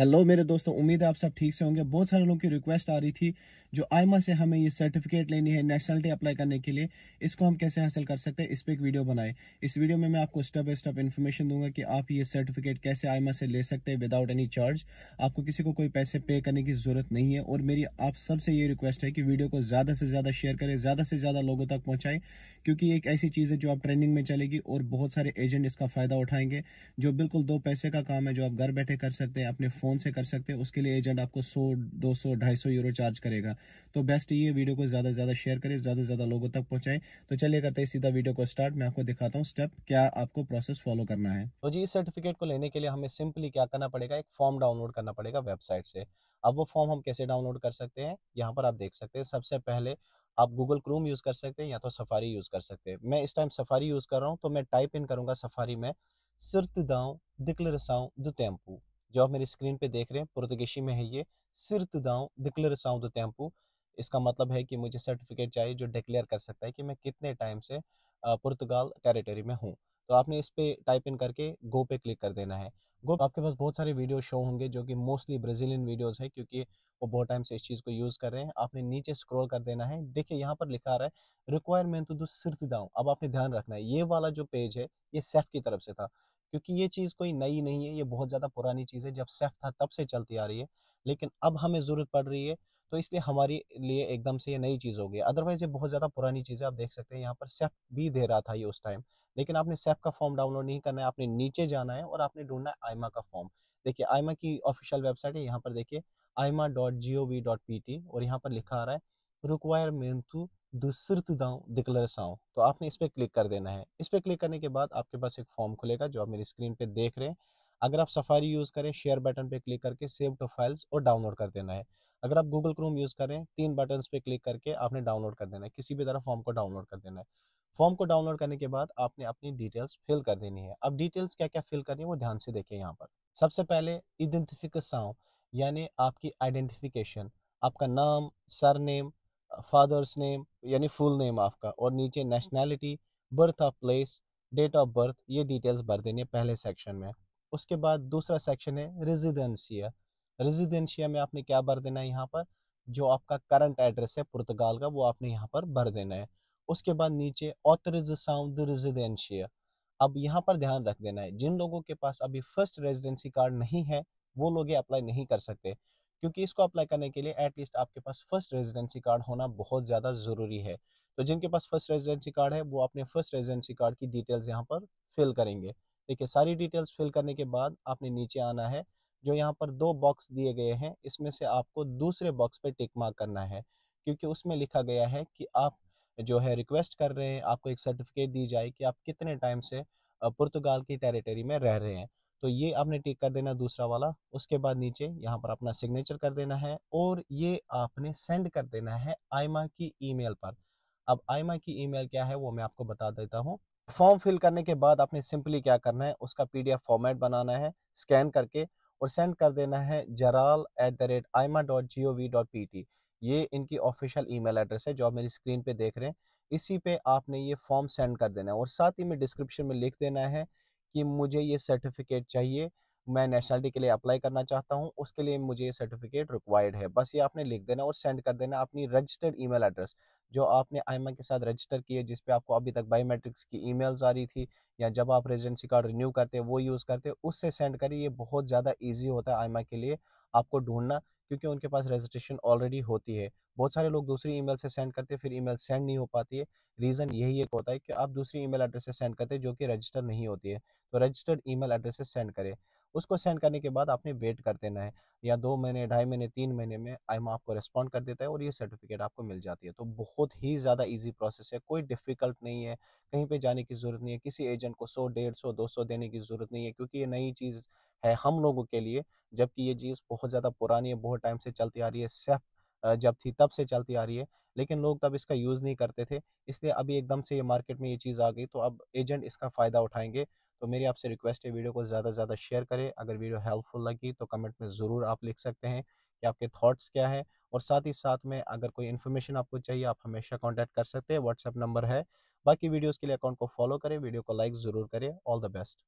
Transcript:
hello मेरे दोस्तों उम्मीद है आप सब ठीक से होंगे बहुत सारे लोगों की रिक्वेस्ट आ रही थी जो आईमा से हमें ये सर्टिफिकेट लेनी है नेशनलिटी अप्लाई करने के लिए इसको हम कैसे हासिल कर सकते हैं इस पर एक वीडियो बनाए इस वीडियो में मैं आपको स्टेप बाय स्टेप इन्फॉर्मेशन दूंगा कि आप ये सर्टिफिकेट कैसे आईमा से ले सकते हैं विदाउट एनी चार्ज आपको किसी को कोई पैसे पे करने की जरूरत नहीं है और मेरी आप सबसे ये रिक्वेस्ट है कि वीडियो को ज़्यादा से ज़्यादा शेयर करें ज़्यादा से ज़्यादा लोगों तक पहुंचाएं क्योंकि एक ऐसी चीज़ है जो आप ट्रेंडिंग में चलेगी और बहुत सारे एजेंट इसका फ़ायदा उठाएंगे जो बिल्कुल दो पैसे का काम है जो आप घर बैठे कर सकते हैं अपने फोन से कर सकते हैं उसके लिए एजेंट आपको 100 200 250 यूरो चार्ज करेगा तो बेस्ट ये वीडियो को ज्यादा से ज्यादा शेयर करें ज्यादा से ज्यादा लोगों तक पहुंचाएं तो चलिए करते हैं सीधा वीडियो को स्टार्ट मैं आपको दिखाता हूँ स्टेप क्या आपको प्रोसेस फॉलो करना है तो जी इस सर्टिफिकेट को लेने के लिए हमें सिंपली क्या करना पड़ेगा एक फॉर्म डाउनलोड करना पड़ेगा वेबसाइट से अब वो फॉर्म हम कैसे डाउनलोड कर सकते हैं यहाँ पर आप देख सकते हैं सबसे पहले आप गूगल क्रोम यूज़ कर सकते हैं या तो सफारी यूज़ कर सकते हैं मैं इस टाइम सफारी यूज़ कर रहा हूँ तो मैं टाइप इन करूँगा सफारी में सिर्त सिर्तदाओ दो टेम्पू जो आप मेरी स्क्रीन पे देख रहे हैं पुर्तगेशी में है ये सिरतदाओ डिक्लेरसाओ द टेम्पू इसका मतलब है कि मुझे सर्टिफिकेट चाहिए जो डिक्लेयर कर सकता है कि मैं कितने टाइम से पुर्तगाल टेरिटरी में हूँ तो आपने इस पर टाइप इन करके गो पे क्लिक कर देना है गो आपके पास बहुत सारे वीडियो शो होंगे जो कि मोस्टली ब्राज़ीलियन वीडियोस है क्योंकि वो बहुत टाइम से इस चीज़ को यूज़ कर रहे हैं आपने नीचे स्क्रॉल कर देना है देखिए यहाँ पर लिखा रहा है रिक्वायरमेंट तो सिर्फ दाऊँ अब आपने ध्यान रखना है ये वाला जो पेज है ये सेफ की तरफ से था क्योंकि ये चीज़ कोई नई नहीं है ये बहुत ज़्यादा पुरानी चीज़ है जब सेफ था तब से चलती आ रही है लेकिन अब हमें ज़रूरत पड़ रही है तो इसलिए हमारे लिए एकदम से ये नई चीज़ हो गई अदरवाइज़ ये बहुत ज़्यादा पुरानी चीज़ है आप देख सकते हैं यहाँ पर सेफ भी दे रहा था ये उस टाइम लेकिन आपने सेफ का फॉर्म डाउनलोड नहीं करना है आपने नीचे जाना है और आपने ढूंढना है आयमा का फॉर्म देखिए आयमा की ऑफिशियल वेबसाइट है यहाँ पर देखिए AIMA dot G O V dot P T और यहाँ पर लिखा आ रहा है रिक्वायरमेंटू do certidão declaração तो आपने इस पर क्लिक कर देना है इस पर क्लिक करने के बाद आपके पास एक फॉर्म खुलेगा जो आप मेरी स्क्रीन पे देख रहे हैं अगर आप सफारी यूज़ करें शेयर बटन पे क्लिक करके सेव टू फाइल्स और डाउनलोड कर देना है अगर आप गूगल क्रोम यूज़ करें तीन बटन पे क्लिक करके आपने डाउनलोड कर देना है किसी भी तरह फॉर्म को डाउनलोड कर देना है फॉर्म को डाउनलोड करने के बाद आपने अपनी डिटेल्स फिल कर देनी है अब डिटेल्स क्या क्या फिल करनी है वो ध्यान से देखें यहाँ पर सबसे पहले इडेंटिफिकेशन यानी आपकी आइडेंटिफिकेशन आपका नाम सरनेम फादर्स नेम यानी फुल नेम आपका और नीचे nationality birth of place date of birth ये डिटेल्स भर देनी है पहले सेक्शन में उसके बाद दूसरा सेक्शन है रेजिडेंशिया रेजिडेंशिया में आपने क्या भर देना है यहाँ पर जो आपका करंट एड्रेस है पुर्तगाल का वो आपने यहाँ पर भर देना है उसके बाद नीचे ऑथरिज साउंड रेजिडेंशिया अब यहाँ पर ध्यान रख देना है जिन लोगों के पास अभी फर्स्ट रेजिडेंसी कार्ड नहीं है वो लोग ये अप्लाई नहीं कर सकते क्योंकि इसको अप्लाई करने के लिए एटलीस्ट आपके पास फर्स्ट रेजिडेंसी कार्ड होना बहुत ज़्यादा ज़रूरी है तो जिनके पास फर्स्ट रेजिडेंसी कार्ड है वो अपने फर्स्ट रेजिडेंसी कार्ड की डिटेल्स यहाँ पर फिल करेंगे देखिए सारी डिटेल्स फिल करने के बाद आपने नीचे आना है जो यहाँ पर दो बॉक्स दिए गए हैं इसमें से आपको दूसरे बॉक्स पर टिक मार्क करना है क्योंकि उसमें लिखा गया है कि आप जो है रिक्वेस्ट कर रहे हैं आपको एक सर्टिफिकेट दी जाए कि आप कितने टाइम से पुर्तगाल की टेरिटरी में रह रहे हैं तो ये आपने टिक कर देना दूसरा वाला उसके बाद नीचे यहाँ पर अपना सिग्नेचर कर देना है और ये आपने सेंड कर देना है आयमा की ईमेल पर अब आयमा की ईमेल क्या है वो मैं आपको बता देता हूँ फॉर्म फिल करने के बाद आपने सिंपली क्या करना है उसका पी फॉर्मेट बनाना है स्कैन करके और सेंड कर देना है जराल at the rate AIMA dot G O V dot P T ये इनकी ऑफिशियल ईमेल एड्रेस है जो आप मेरी स्क्रीन पे देख रहे हैं इसी पे आपने ये फॉर्म सेंड कर देना है और साथ ही में डिस्क्रिप्शन में लिख देना है कि मुझे ये सर्टिफिकेट चाहिए मैं नेशनलिटी के लिए अप्लाई करना चाहता हूँ उसके लिए मुझे ये सर्टिफिकेट रिक्वायर्ड है बस ये आपने लिख देना और सेंड कर देना अपनी रजिस्टर्ड ईमेल एड्रेस जो आपने आईमा के साथ रजिस्टर किए जिस पे आपको अभी तक बायोमेट्रिक्स की ईमेल्स आ रही थी या जब आप रेजिडेंसी कार्ड रिन्यू करते वो यूज़ करते उससे सेंड करिए ये बहुत ज़्यादा ईजी होता है आईमा के लिए आपको ढूंढना क्योंकि उनके पास रजिस्ट्रेशन ऑलरेडी होती है बहुत सारे लोग दूसरी ईमेल से सेंड करते हैं फिर ईमेल सेंड नहीं हो पाती है रीज़न यही एक होता है कि आप दूसरी ईमेल एड्रेस से सेंड करते हैं जो कि रजिस्टर नहीं होती है तो रजिस्टर्ड ईमेल एड्रेस से सेंड करें उसको सेंड करने के बाद आपने वेट कर देना है या दो महीने ढाई महीने तीन महीने में आईमा आपको रिस्पॉन्ड कर देता है और ये सर्टिफिकेट आपको मिल जाती है तो बहुत ही ज़्यादा इजी प्रोसेस है कोई डिफ़िकल्ट नहीं है कहीं पे जाने की ज़रूरत नहीं है किसी एजेंट को सौ डेढ़ सौ दो सौ देने की ज़रूरत नहीं है क्योंकि ये नई चीज़ है हम लोगों के लिए जबकि ये चीज़ बहुत ज़्यादा पुरानी है बहुत टाइम से चलती आ रही है सेफ जब थी तब से चलती आ रही है लेकिन लोग तब इसका यूज़ नहीं करते थे इसलिए अभी एकदम से ये मार्केट में ये चीज़ आ गई तो अब एजेंट इसका फ़ायदा उठाएंगे तो मेरी आपसे रिक्वेस्ट है वीडियो को ज़्यादा से ज़्यादा शेयर करें अगर वीडियो हेल्पफुल लगी तो कमेंट में ज़रूर आप लिख सकते हैं कि आपके थॉट्स क्या है और साथ ही साथ में अगर कोई इन्फॉर्मेशन आपको चाहिए आप हमेशा कॉन्टैक्ट कर सकते हैं व्हाट्सएप नंबर है बाकी वीडियोज़ के लिए अकाउंट को फॉलो करें वीडियो को लाइक ज़रूर करें ऑल द बेस्ट